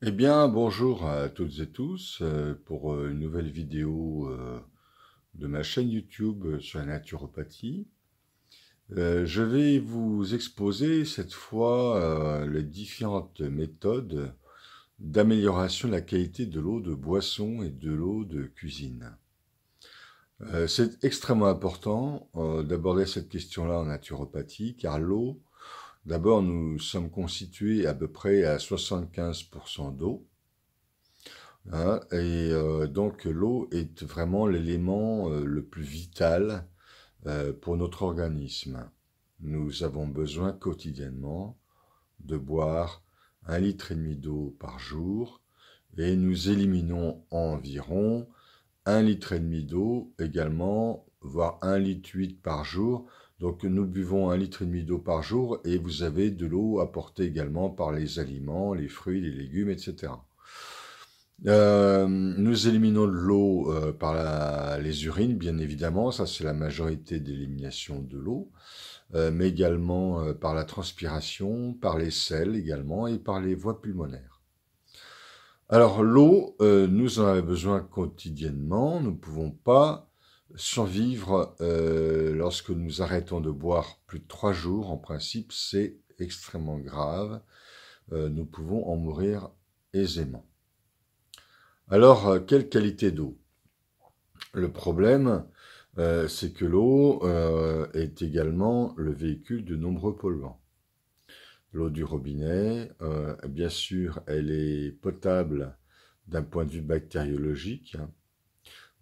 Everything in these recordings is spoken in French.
Eh bien, bonjour à toutes et tous euh, pour euh, une nouvelle vidéo euh, de ma chaîne YouTube sur la naturopathie. Je vais vous exposer cette fois les différentes méthodes d'amélioration de la qualité de l'eau de boisson et de l'eau de cuisine. C'est extrêmement important d'aborder cette question-là en naturopathie car l'eau D'abord, nous sommes constitués à peu près à 75% d'eau. Hein, et euh, donc l'eau est vraiment l'élément euh, le plus vital euh, pour notre organisme. Nous avons besoin quotidiennement de boire un litre et demi d'eau par jour et nous éliminons environ un litre et demi d'eau également, voire un litre huit par jour donc nous buvons un litre et demi d'eau par jour et vous avez de l'eau apportée également par les aliments, les fruits, les légumes, etc. Euh, nous éliminons de l'eau euh, par les urines, bien évidemment, ça c'est la majorité d'élimination de l'eau, euh, mais également par la transpiration, par les sels également et par les voies pulmonaires. Alors l'eau, nous en avons besoin quotidiennement, nous ne pouvons pas Survivre euh, lorsque nous arrêtons de boire plus de trois jours, en principe, c'est extrêmement grave. Euh, nous pouvons en mourir aisément. Alors, euh, quelle qualité d'eau Le problème, euh, c'est que l'eau est également le véhicule de nombreux polluants. L'eau du robinet, bien sûr, elle est potable d'un point de vue bactériologique. Hein,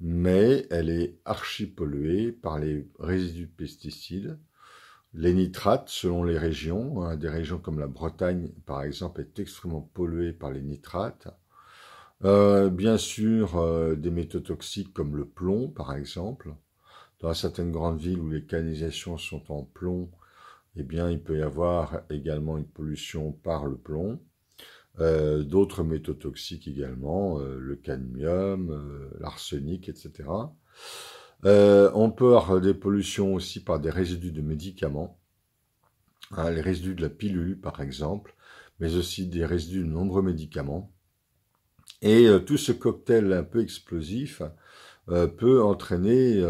mais elle est archipolluée par les résidus de pesticides, les nitrates selon les régions. Hein, des régions comme la Bretagne, par exemple, est extrêmement polluée par les nitrates. Euh, bien sûr, euh, des métaux toxiques comme le plomb, par exemple. Dans certaines grandes villes où les canalisations sont en plomb, eh bien, il peut y avoir également une pollution par le plomb. Euh, d'autres métaux toxiques également, euh, le cadmium, euh, l'arsenic, etc. on peut avoir des pollutions aussi par des résidus de médicaments, hein, les résidus de la pilule par exemple, mais aussi des résidus de nombreux médicaments. Et tout ce cocktail un peu explosif peut entraîner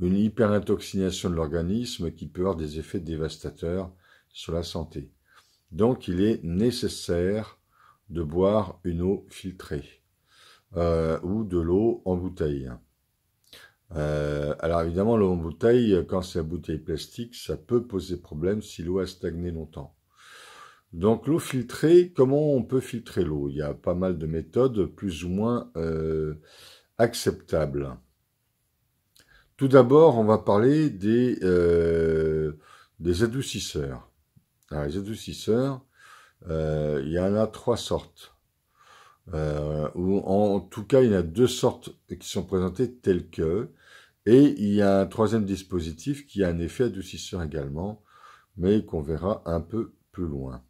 une hyperintoxication de l'organisme qui peut avoir des effets dévastateurs sur la santé. Donc il est nécessaire de boire une eau filtrée euh, ou de l'eau en bouteille. Euh, alors évidemment, l'eau en bouteille, quand c'est à bouteille plastique, ça peut poser problème si l'eau a stagné longtemps. Donc l'eau filtrée, comment on peut filtrer l'eau Il y a pas mal de méthodes plus ou moins euh, acceptables. Tout d'abord, on va parler des, des adoucisseurs. Alors, les adoucisseurs, euh, il y en a trois sortes. Euh, ou en, tout cas, il y en a deux sortes qui sont présentées telles que. Et il y a un troisième dispositif qui a un effet adoucisseur également, mais qu'on verra un peu plus loin.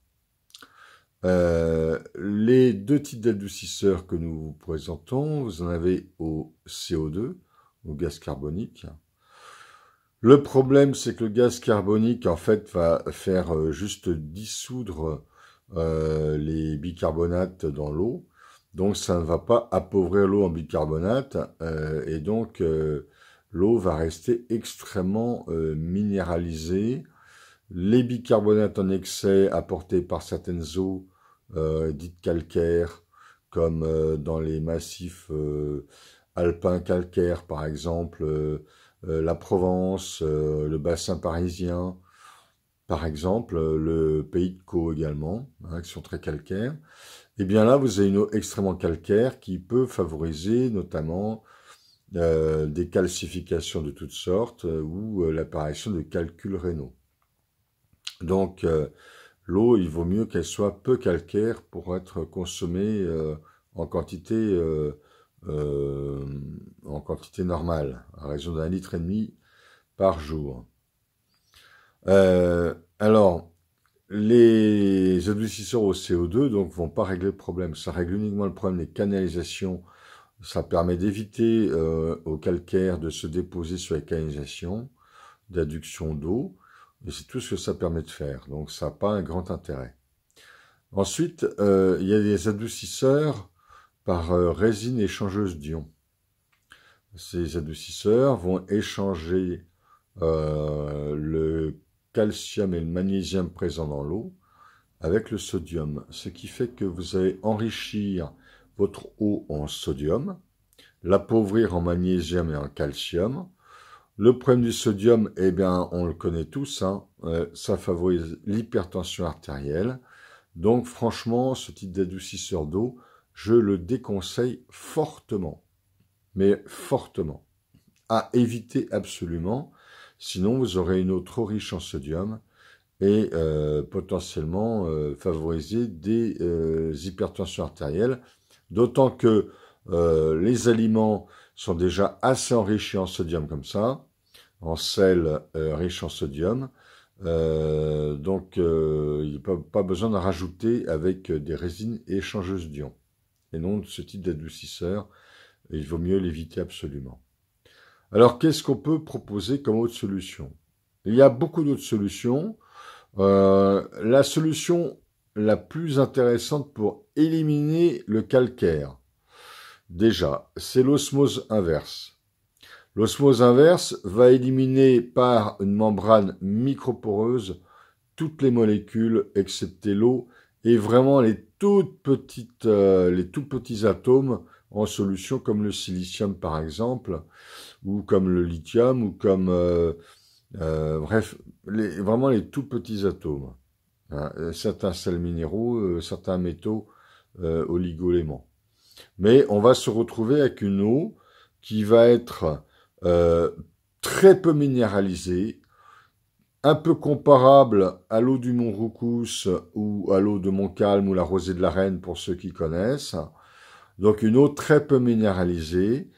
Euh, les deux types d'adoucisseurs que nous vous présentons, vous en avez au CO2, au gaz carbonique, le problème, c'est que le gaz carbonique, en fait, va faire euh, juste dissoudre euh, les bicarbonates dans l'eau. Donc, ça ne va pas appauvrir l'eau en bicarbonate. Euh, et donc, l'eau va rester extrêmement minéralisée. Les bicarbonates en excès apportés par certaines eaux dites calcaires, comme dans les massifs alpins calcaires, par exemple, euh, la Provence, euh, le bassin parisien, par exemple, euh, le pays de Caux également, hein, qui sont très calcaires, et eh bien là, vous avez une eau extrêmement calcaire qui peut favoriser notamment des calcifications de toutes sortes ou l'apparition de calculs rénaux. Donc, l'eau, il vaut mieux qu'elle soit peu calcaire pour être consommée en quantité euh, en quantité normale, à raison d'un litre et demi par jour. Euh, alors, les adoucisseurs au CO2 donc vont pas régler le problème. Ça règle uniquement le problème des canalisations. Ça permet d'éviter euh, au calcaire de se déposer sur les canalisations d'adduction d'eau. mais c'est tout ce que ça permet de faire. Donc ça n'a pas un grand intérêt. Ensuite, il y a des adoucisseurs par euh, résine échangeuse d'ions. Ces adoucisseurs vont échanger euh, le calcium et le magnésium présents dans l'eau avec le sodium, ce qui fait que vous allez enrichir votre eau en sodium, l'appauvrir en magnésium et en calcium. Le problème du sodium, eh bien, on le connaît tous, hein, euh, ça favorise l'hypertension artérielle. Donc franchement, ce type d'adoucisseur d'eau, je le déconseille fortement, mais fortement, à éviter absolument, sinon vous aurez une eau trop riche en sodium et euh, potentiellement euh, favoriser des euh, hypertensions artérielles, d'autant que les aliments sont déjà assez enrichis en sodium comme ça, en sel riche en sodium, donc il n'y a pas, pas besoin de rajouter avec des résines échangeuses d'ions et non ce type d'adoucisseur. il vaut mieux l'éviter absolument. Alors, qu'est-ce qu'on peut proposer comme autre solution Il y a beaucoup d'autres solutions. Euh, la solution la plus intéressante pour éliminer le calcaire, déjà, c'est l'osmose inverse. L'osmose inverse va éliminer par une membrane microporeuse toutes les molécules excepté l'eau et vraiment les toutes petites, euh, les tout petits atomes en solution, comme le silicium par exemple, ou comme le lithium, ou comme... Euh, euh, bref, les, vraiment les tout petits atomes. Hein. certains sels minéraux, certains métaux oligoléments. Mais on va se retrouver avec une eau qui va être très peu minéralisée, un peu comparable à l'eau du mont Roucous ou à l'eau de Montcalm ou la rosée de la Reine pour ceux qui connaissent. Donc une eau très peu minéralisée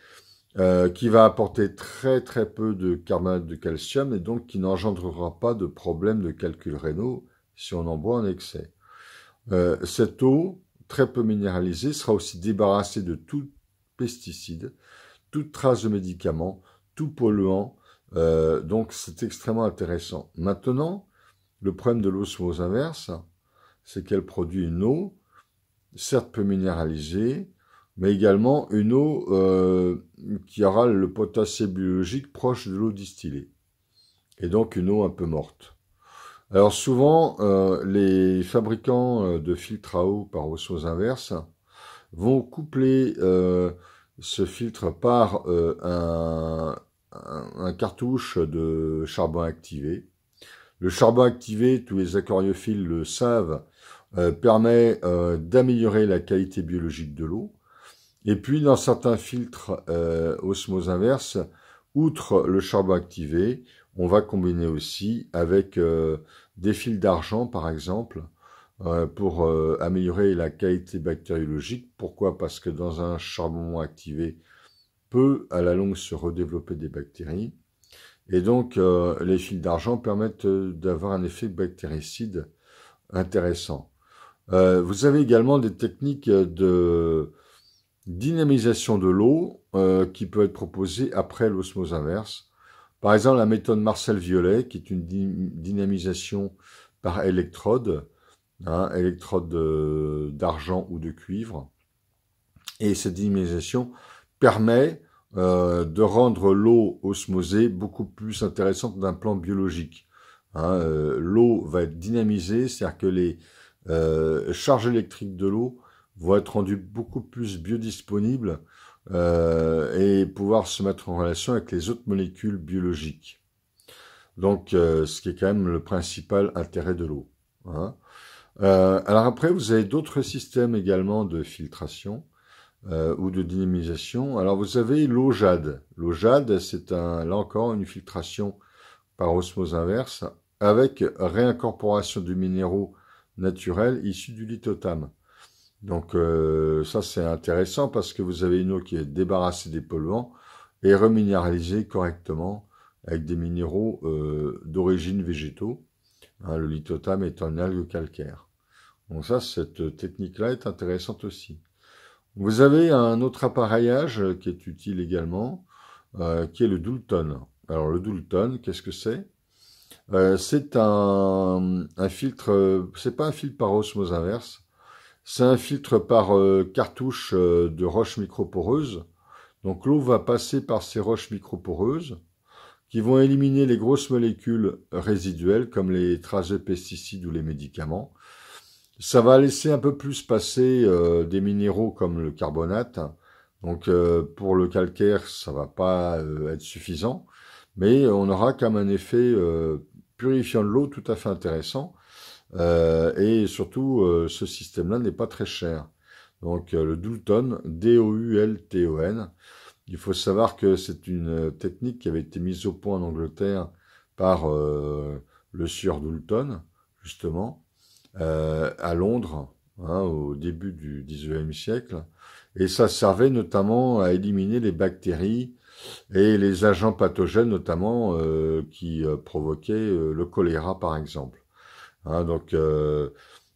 euh, qui va apporter très très peu de carbonate de calcium et donc qui n'engendrera pas de problème de calcul rénaux si on en boit en excès. Euh, cette eau très peu minéralisée sera aussi débarrassée de tout pesticide, toute trace de médicaments, tout polluant euh, donc c'est extrêmement intéressant. Maintenant, le problème de l'osmose inverse, c'est qu'elle produit une eau, certes peu minéralisée, mais également une eau euh, qui aura le potassé biologique proche de l'eau distillée, et donc une eau un peu morte. Alors souvent, euh, les fabricants de filtres à eau par osmose inverse vont coupler ce filtre par un, un, cartouche de charbon activé. Le charbon activé, tous les aquariophiles le savent, euh, permet euh, d'améliorer la qualité biologique de l'eau. Et puis, dans certains filtres euh, osmose inverse, outre le charbon activé, on va combiner aussi avec des fils d'argent, par exemple, pour améliorer la qualité bactériologique. Pourquoi Parce que dans un charbon activé, peut à la longue se redévelopper des bactéries. Et donc, euh, les fils d'argent permettent euh, d'avoir un effet bactéricide intéressant. Euh, vous avez également des techniques de dynamisation de l'eau qui peut être proposée après l'osmose inverse. Par exemple, la méthode Marcel Violet, qui est une dynamisation par électrode, hein, électrode d'argent ou de cuivre. Et cette dynamisation permet euh, de rendre l'eau osmosée beaucoup plus intéressante d'un plan biologique. Hein, euh, l'eau va être dynamisée, c'est-à-dire que les euh, charges électriques de l'eau vont être rendues beaucoup plus biodisponibles et pouvoir se mettre en relation avec les autres molécules biologiques. Donc, ce qui est quand même le principal intérêt de l'eau. Hein. alors après, vous avez d'autres systèmes également de filtration. Euh, ou de dynamisation. Alors vous avez l'eau jade. L'eau jade, c'est un, là encore une filtration par osmose inverse avec réincorporation du minéraux naturels issus du lithotame. Donc euh, ça c'est intéressant parce que vous avez une eau qui est débarrassée des polluants et reminéralisée correctement avec des minéraux euh, d'origine végétaux. Hein, le lithotame est un algue calcaire. Donc ça, cette technique-là est intéressante aussi. Vous avez un autre appareillage euh, qui est utile également, euh, qui est le Doulton. Alors le Doulton, qu'est-ce que c'est euh, C'est un, un, filtre, c'est pas un filtre par osmose inverse, c'est un filtre par cartouche de roches microporeuses. Donc l'eau va passer par ces roches microporeuses qui vont éliminer les grosses molécules résiduelles comme les traces de pesticides ou les médicaments ça va laisser un peu plus passer euh, des minéraux comme le carbonate. Donc euh, pour le calcaire, ça va pas euh, être suffisant, mais on aura quand même un effet purifiant de l'eau tout à fait intéressant. et surtout, ce système-là n'est pas très cher. Donc le Doulton, D-O-U-L-T-O-N. Il faut savoir que c'est une technique qui avait été mise au point en Angleterre par le sieur Doulton, justement, euh, à Londres hein, au début du 19e siècle. Et ça servait notamment à éliminer les bactéries et les agents pathogènes notamment euh, qui euh, provoquaient le choléra par exemple. Hein, donc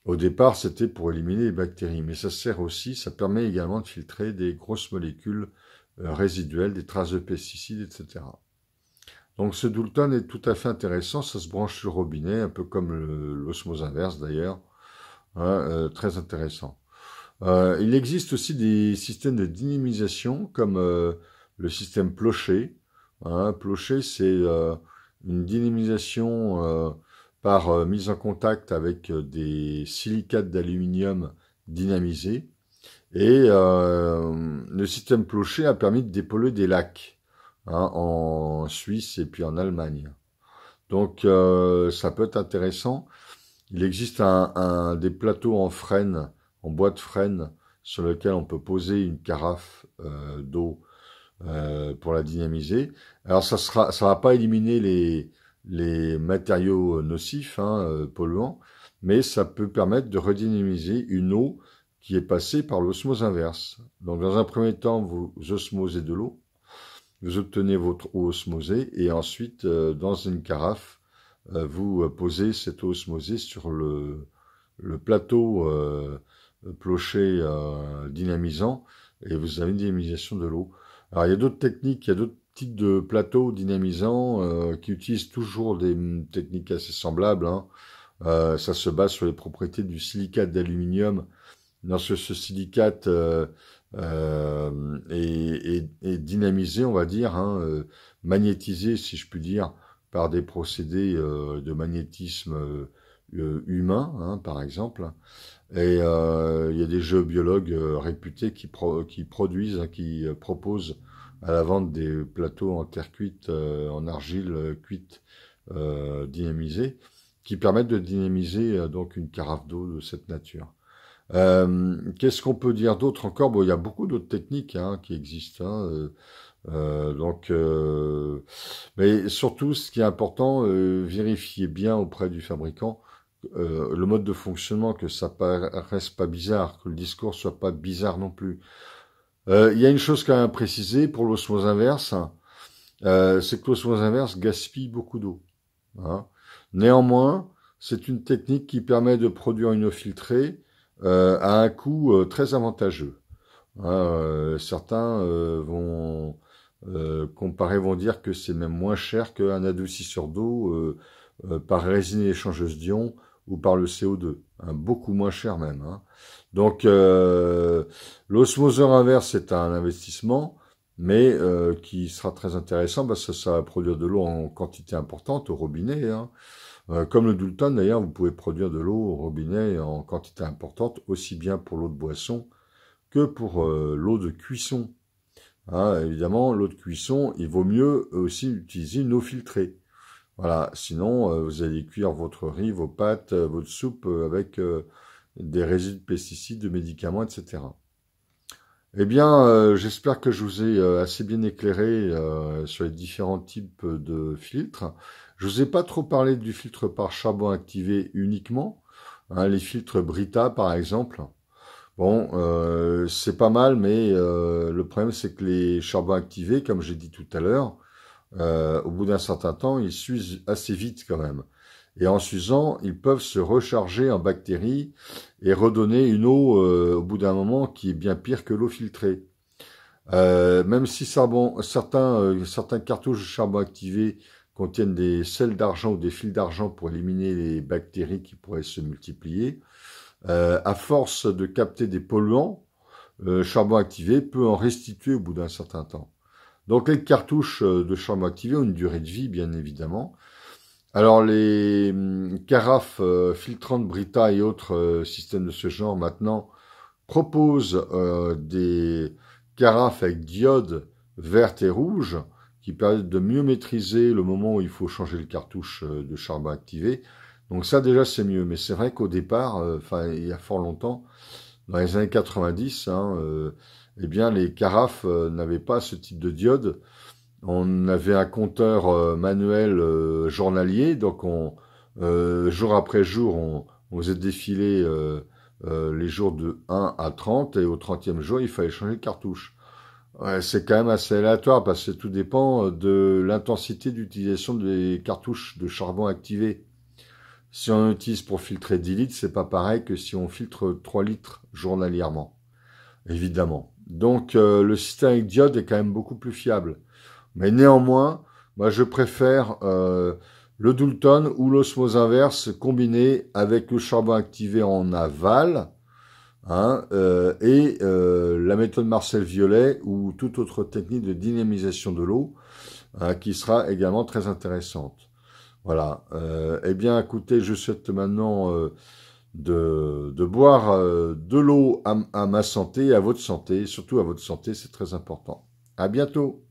au départ c'était pour éliminer les bactéries, mais ça sert aussi, ça permet également de filtrer des grosses molécules résiduelles, des traces de pesticides, etc. Donc ce Doulton est tout à fait intéressant, ça se branche sur le robinet, un peu comme l'osmose inverse d'ailleurs, euh, très intéressant. Euh, il existe aussi des systèmes de dynamisation comme euh, le système Plocher. Hein, Plocher, c'est une dynamisation par mise en contact avec des silicates d'aluminium dynamisés. Et le système Plocher a permis de dépolluer des lacs. Hein, en Suisse et puis en Allemagne. Donc euh, ça peut être intéressant. Il existe un, des plateaux en frêne, en bois de frêne, sur lequel on peut poser une carafe euh, d'eau euh, pour la dynamiser. Alors ça sera, ça va pas éliminer les, les matériaux nocifs, hein, polluants, mais ça peut permettre de redynamiser une eau qui est passée par l'osmose inverse. Donc dans un premier temps, vous osmosez de l'eau, vous obtenez votre eau osmosée et ensuite euh, dans une carafe euh, vous euh, posez cette eau osmosée sur le, le plateau euh, dynamisant et vous avez une dynamisation de l'eau. Alors il y a d'autres techniques, il y a d'autres types de plateaux dynamisants qui utilisent toujours des mm, techniques assez semblables. Hein. ça se base sur les propriétés du silicate d'aluminium lorsque ce silicate euh, euh, est, dynamisé, on va dire, hein, euh, magnétisé, si je puis dire, par des procédés de magnétisme humain, hein, par exemple. Et il y a des géobiologues réputés qui, produisent, hein, qui proposent à la vente des plateaux en terre cuite, en argile cuite euh, dynamisée, qui permettent de dynamiser donc une carafe d'eau de cette nature. Euh, qu'est-ce qu'on peut dire d'autre encore Bon, il y a beaucoup d'autres techniques hein, qui existent. Hein, euh, euh, donc, euh, mais surtout, ce qui est important, euh, vérifiez bien auprès du fabricant le mode de fonctionnement, que ça reste pas bizarre, que le discours soit pas bizarre non plus. Il y a une chose quand même à préciser pour l'osmose inverse, c'est que l'osmose inverse gaspille beaucoup d'eau. Hein. Néanmoins, c'est une technique qui permet de produire une eau filtrée à euh, un coût euh, très avantageux. Hein, euh, certains vont comparer, vont dire que c'est même moins cher qu'un adoucisseur d'eau par résine échangeuse d'ions ou par le CO2, hein, beaucoup moins cher même. Hein. Donc euh, l'osmoseur inverse est un investissement, mais qui sera très intéressant parce que ça va produire de l'eau en quantité importante au robinet. Hein. Euh, comme le doulton, d'ailleurs, vous pouvez produire de l'eau au robinet en quantité importante, aussi bien pour l'eau de boisson que pour euh, l'eau de cuisson. Hein, évidemment, l'eau de cuisson, il vaut mieux aussi utiliser une eau filtrée. Voilà, sinon euh, vous allez cuire votre riz, vos pâtes, votre soupe avec des résidus de pesticides, de médicaments, etc. Eh bien, j'espère que je vous ai assez bien éclairé sur les différents types de filtres. Je vous ai pas trop parlé du filtre par charbon activé uniquement. Hein, les filtres Brita, par exemple. Bon, euh, c'est pas mal, mais euh, le problème, c'est que les charbons activés, comme j'ai dit tout à l'heure, euh, au bout d'un certain temps, ils s'usent assez vite quand même. Et en s'usant, ils peuvent se recharger en bactéries et redonner une eau au bout d'un moment qui est bien pire que l'eau filtrée. même si certains, certains cartouches de charbon activé contiennent des sels d'argent ou des fils d'argent pour éliminer les bactéries qui pourraient se multiplier. Euh, à force de capter des polluants, le euh, charbon activé peut en restituer au bout d'un certain temps. Donc les cartouches euh, de charbon activé ont une durée de vie, bien évidemment. Alors les hum, carafes filtrantes Brita et autres systèmes de ce genre maintenant proposent des carafes avec diodes vertes et rouges qui permettent de mieux maîtriser le moment où il faut changer le cartouche euh, de charbon activé. Donc ça déjà c'est mieux, mais c'est vrai qu'au départ, euh, enfin il y a fort longtemps, dans les années 90, hein, euh, eh bien les carafes n'avaient pas ce type de diode. On avait un compteur manuel journalier, donc on jour après jour on, faisait défiler les jours de 1 à 30 et au 30e jour il fallait changer le cartouche c'est quand même assez aléatoire parce que tout dépend euh, de l'intensité d'utilisation des cartouches de charbon activé. Si on utilise pour filtrer 10 litres, c'est pas pareil que si on filtre 3 litres journalièrement, évidemment. Donc euh, le système avec diode est quand même beaucoup plus fiable. Mais néanmoins, moi je préfère euh, le Doulton ou l'osmose inverse combiné avec le charbon activé en aval Hein, euh, et euh, la méthode Marcel Violet ou toute autre technique de dynamisation de l'eau hein, qui sera également très intéressante. Voilà. Euh, eh bien, écoutez, je souhaite maintenant de, de, boire de l'eau à, à ma santé, à votre santé, surtout à votre santé, c'est très important. À bientôt.